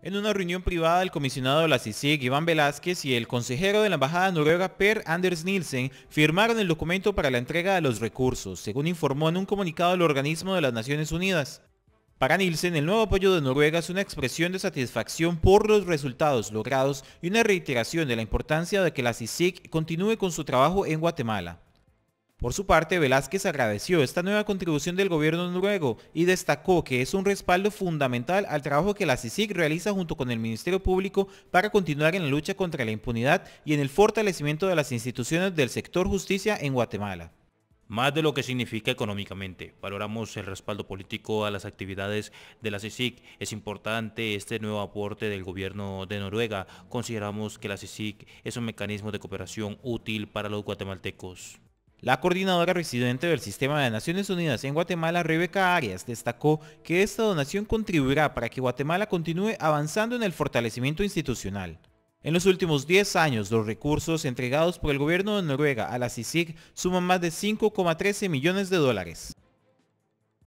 En una reunión privada, el comisionado de la CICIG, Iván Velázquez, y el consejero de la Embajada Noruega, Per Anders Nielsen, firmaron el documento para la entrega de los recursos, según informó en un comunicado el organismo de las Naciones Unidas. Para Nielsen, el nuevo apoyo de Noruega es una expresión de satisfacción por los resultados logrados y una reiteración de la importancia de que la CICIG continúe con su trabajo en Guatemala. Por su parte, Velázquez agradeció esta nueva contribución del gobierno noruego y destacó que es un respaldo fundamental al trabajo que la CICIC realiza junto con el Ministerio Público para continuar en la lucha contra la impunidad y en el fortalecimiento de las instituciones del sector justicia en Guatemala más de lo que significa económicamente. Valoramos el respaldo político a las actividades de la CICIC. Es importante este nuevo aporte del gobierno de Noruega. Consideramos que la CICIC es un mecanismo de cooperación útil para los guatemaltecos. La coordinadora residente del Sistema de Naciones Unidas en Guatemala, Rebeca Arias, destacó que esta donación contribuirá para que Guatemala continúe avanzando en el fortalecimiento institucional. En los últimos 10 años, los recursos entregados por el gobierno de Noruega a la CICIG suman más de 5,13 millones de dólares.